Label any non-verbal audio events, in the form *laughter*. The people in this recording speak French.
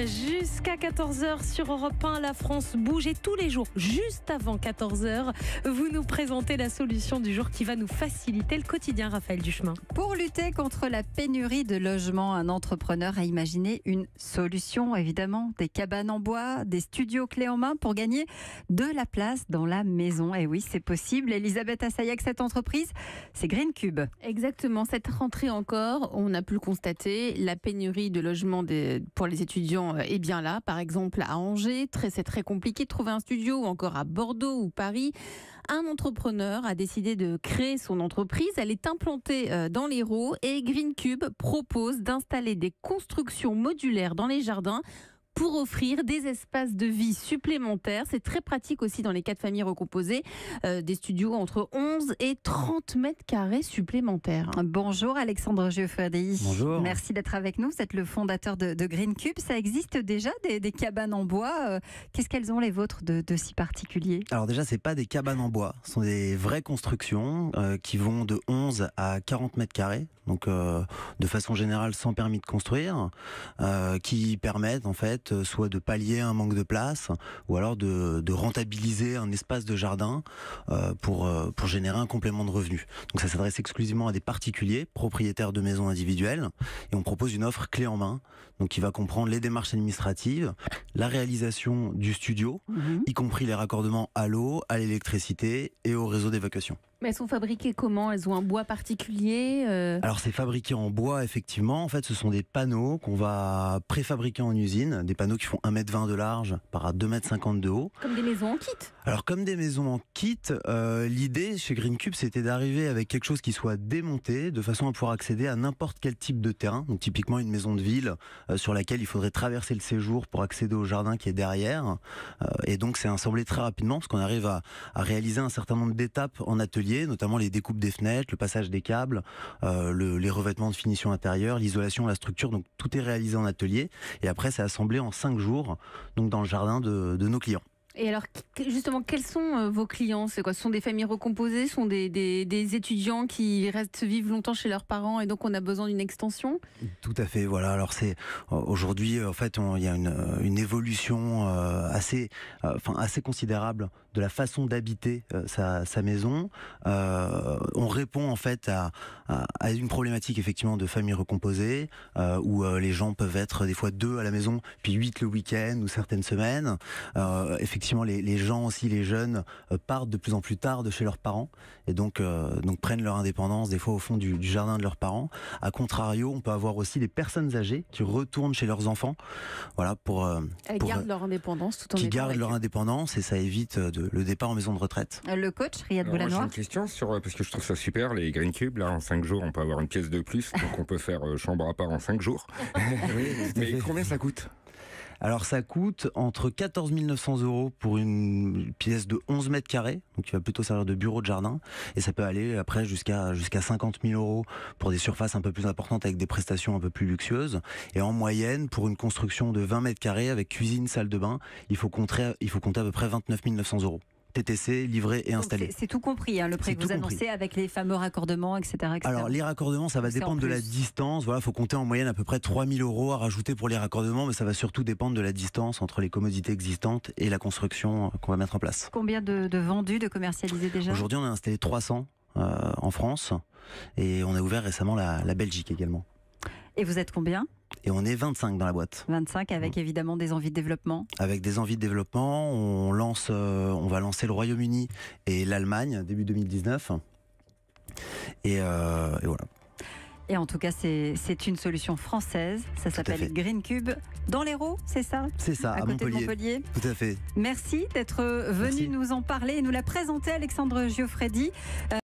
Jusqu'à 14h sur Europe 1, la France bouge et tous les jours, juste avant 14h, vous nous présentez la solution du jour qui va nous faciliter le quotidien, Raphaël Duchemin. Pour lutter contre la pénurie de logements, un entrepreneur a imaginé une solution, évidemment, des cabanes en bois, des studios clés en main pour gagner de la place dans la maison. Et eh oui, c'est possible. Elisabeth Assayac, cette entreprise, c'est Green Cube. Exactement, cette rentrée encore, on a pu constater, la pénurie de logements des, pour les étudiants et euh, bien là, par exemple à Angers, c'est très compliqué de trouver un studio, ou encore à Bordeaux ou Paris. Un entrepreneur a décidé de créer son entreprise. Elle est implantée euh, dans l'Hérault et Green Cube propose d'installer des constructions modulaires dans les jardins pour offrir des espaces de vie supplémentaires. C'est très pratique aussi dans les cas de familles recomposées, euh, des studios entre 11 et 30 mètres carrés supplémentaires. Bonjour Alexandre Geoffrey. Bonjour. Merci d'être avec nous. Vous êtes le fondateur de, Green Cube. Ça existe déjà des, cabanes en bois. Euh, qu'est-ce qu'elles ont les vôtres de, si particulier Alors déjà, c'est pas des cabanes en bois. Ce sont des vraies constructions euh, qui vont de 11 à 40 mètres carrés. Donc de façon générale sans permis de construire, qui permettent en fait euh, soit de pallier un manque de place ou alors de, rentabiliser un espace de jardin euh, pour, euh, pour générer un complément de revenus. Donc ça s'adresse exclusivement à des particuliers, propriétaires de maisons individuelles, et on propose une offre clé en main, donc qui va comprendre les démarches administratives, la réalisation du studio, mhm. y compris les raccordements à l'eau, à l'électricité et au réseau d'évacuation. Mais elles sont fabriquées comment Elles ont un bois particulier Alors c'est fabriqué en bois effectivement. En fait, ce sont des panneaux qu'on va préfabriquer en usine, des panneaux qui font 1m20 de large par 2m50 de haut. Comme des maisons en kit Alors, comme des maisons en kit, euh, l'idée chez Green Cube, c'était d'arriver avec quelque chose qui soit démonté de façon à pouvoir accéder à n'importe quel type de terrain. Donc, typiquement, une maison de ville euh, sur laquelle il faudrait traverser le séjour pour accéder au jardin qui est derrière. Euh, et donc, c'est assemblé très rapidement parce qu'on arrive à, réaliser un certain nombre d'étapes en atelier, notamment les découpes des fenêtres, le passage des câbles, les revêtements de finition intérieure, l'isolation, la structure. Donc, tout est réalisé en atelier. Et après, c'est assemblé en cinq jours, donc dans le jardin de, de nos clients. Et alors, justement, quels sont euh, vos clients C'est quoi Ce sont des familles recomposées Ce sont des, des, étudiants qui restent vivent longtemps chez leurs parents et donc on a besoin d'une extension Tout à fait. Voilà. Alors c'est euh, aujourd'hui, en fait, il y a une, euh, une évolution assez, enfin assez considérable de la façon d'habiter euh, sa, maison. Euh, on répond en fait à, une problématique effectivement de famille recomposée euh, où les gens peuvent être des fois deux à la maison, puis huit le week-end ou certaines semaines. effectivement, les, gens aussi, les jeunes partent de plus en plus tard de chez leurs parents et donc donc prennent leur indépendance des fois au fond du, jardin de leurs parents. A contrario, on peut avoir aussi des personnes âgées qui retournent chez leurs enfants, voilà pour, gardent leur indépendance tout en qui gardent leur indépendance et ça évite de le, départ en maison de retraite. Euh, le coach, Riyad Boulanois. J'ai une question sur, euh, parce que je trouve ça super, les Green Cube là, en 5 jours, on peut avoir une pièce de plus, donc on peut faire euh, chambre à part en 5 jours. *laughs* mais combien ça coûte alors ça coûte entre 14 900 euros pour une pièce de 11 mètres carrés, donc qui va plutôt servir de bureau de jardin, et ça peut aller après jusqu'à 50 000 euros pour des surfaces un peu plus importantes avec des prestations un peu plus luxueuses. Et en moyenne, pour une construction de 20 mètres carrés avec cuisine, salle de bain, il faut compter, il faut compter à peu près 29 900 euros. TTC livré et installé. C'est tout compris, hein, le prix que vous annoncez avec les fameux raccordements, etc. Alors les raccordements, ça va dépendre de la distance. Voilà, faut compter en moyenne à peu près 3000 euros à rajouter pour les raccordements, mais ça va surtout dépendre de la distance entre les commodités existantes et la construction euh, qu'on va mettre en place. Combien de, vendus, de commercialisés déjà Aujourd'hui, on a installé 300 euh, en France et on a ouvert récemment la Belgique également. Et vous êtes combien et on est 25 dans la boîte. 25 avec mm. évidemment des envies de développement. Avec des envies de développement, on lance, euh, on va lancer le Royaume-Uni et l'Allemagne début 2019. Euh, et, voilà. Et en tout cas, c'est une solution française. Ça s'appelle Green Cube. Dans l'Hérault, c'est ça C'est ça, à, Montpellier. Tout à fait. Merci d'être venu nous en parler et nous la présenter, Alexandre Gioffredi. Euh,